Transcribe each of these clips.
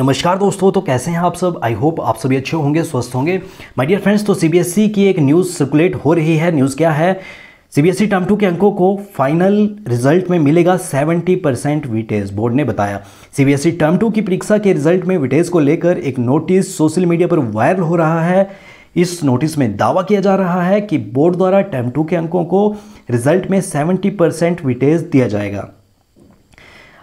नमस्कार दोस्तों तो कैसे हैं आप सब आई होप आप सभी अच्छे होंगे स्वस्थ होंगे माय डियर फ्रेंड्स तो सीबीएसई e की एक न्यूज़ सर्कुलेट हो रही है न्यूज़ क्या है सीबीएसई टर्म टू के अंकों को फाइनल रिजल्ट में मिलेगा 70 परसेंट विटेज बोर्ड ने बताया सीबीएसई टर्म टू की परीक्षा के रिजल्ट में विटेज e को लेकर एक नोटिस सोशल मीडिया पर वायरल हो रहा है इस नोटिस में दावा किया जा रहा है कि बोर्ड द्वारा टर्म टू के अंकों को रिजल्ट में सेवेंटी परसेंट विटेज दिया जाएगा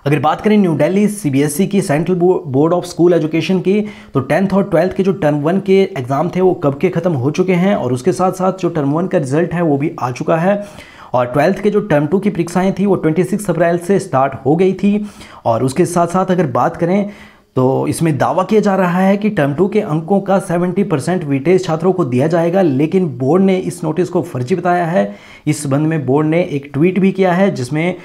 अगर बात करें न्यू दिल्ली सीबीएसई e की central board of school education की तो टेंथ और ट्वेल्थ के जो टर्म वन के एग्ज़ाम थे वो कब के ख़त्म हो चुके हैं और उसके साथ साथ जो टर्म वन का रिजल्ट है वो भी आ चुका है और ट्वेल्थ के जो टर्म टू की परीक्षाएं थी वो 26 अप्रैल से स्टार्ट हो गई थी और उसके साथ साथ अगर बात करें तो इसमें दावा किया जा रहा है कि टर्म टू के अंकों का 70 परसेंट वीटेज छात्रों को दिया जाएगा लेकिन बोर्ड ने इस नोटिस को फर्जी बताया है इस संबंध में बोर्ड ने एक ट्वीट भी किया है जिसमें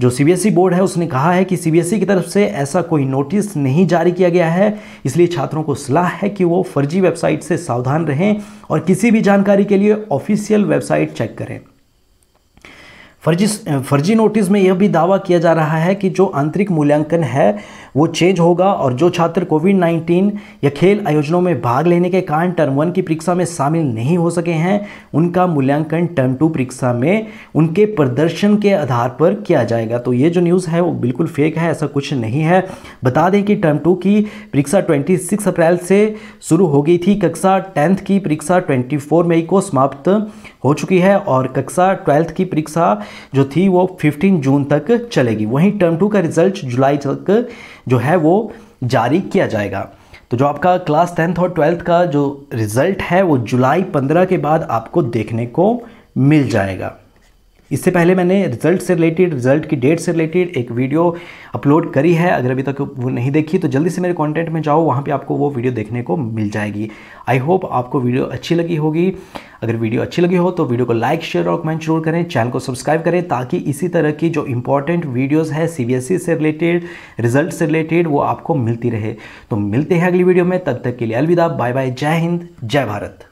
जो सीबीएसई e बोर्ड है उसने कहा है कि सीबीएसई e की तरफ से ऐसा कोई नोटिस नहीं जारी किया गया है इसलिए छात्रों को सलाह है कि वो फर्जी वेबसाइट से सावधान रहें और किसी भी जानकारी के लिए ऑफिशियल वेबसाइट चेक करें फर्जी फर्जी नोटिस में यह भी दावा किया जा रहा है कि जो आंतरिक मूल्यांकन है वो चेंज होगा और जो छात्र कोविड नाइन्टीन या खेल आयोजनों में भाग लेने के कारण टर्म वन की परीक्षा में शामिल नहीं हो सके हैं उनका मूल्यांकन टर्म टू परीक्षा में उनके प्रदर्शन के आधार पर किया जाएगा तो ये जो न्यूज़ है वो बिल्कुल फेक है ऐसा कुछ नहीं है बता दें कि टर्म टू की परीक्षा ट्वेंटी अप्रैल से शुरू हो गई थी कक्षा टेंथ की परीक्षा ट्वेंटी मई को समाप्त हो चुकी है और कक्षा ट्वेल्थ की परीक्षा जो थी वो 15 जून तक चलेगी वहीं टर्म टू का रिजल्ट जुलाई तक जो है वो जारी किया जाएगा तो जो आपका क्लास टेंथ और ट्वेल्थ का जो रिज़ल्ट है वो जुलाई पंद्रह के बाद आपको देखने को मिल जाएगा इससे पहले मैंने रिजल्ट से रिलेटेड रिजल्ट की डेट से रिलेटेड एक वीडियो अपलोड करी है अगर अभी तक वो नहीं देखी तो जल्दी से मेरे कॉन्टेंट में जाओ वहाँ पर आपको वो वीडियो देखने को मिल जाएगी आई होप आपको वीडियो अच्छी लगी होगी अगर वीडियो अच्छी लगी हो तो वीडियो को लाइक शेयर और कमेंट जरूर करें चैनल को सब्सक्राइब करें ताकि इसी तरह की जो इंपॉर्टेंट वीडियोज़ है सी से रिलेटेड रिजल्ट से रिलेटेड वो आपको मिलती रहे तो मिलते हैं अगली वीडियो में तब तक के लिए अलविदा बाय बाय जय हिंद जय भारत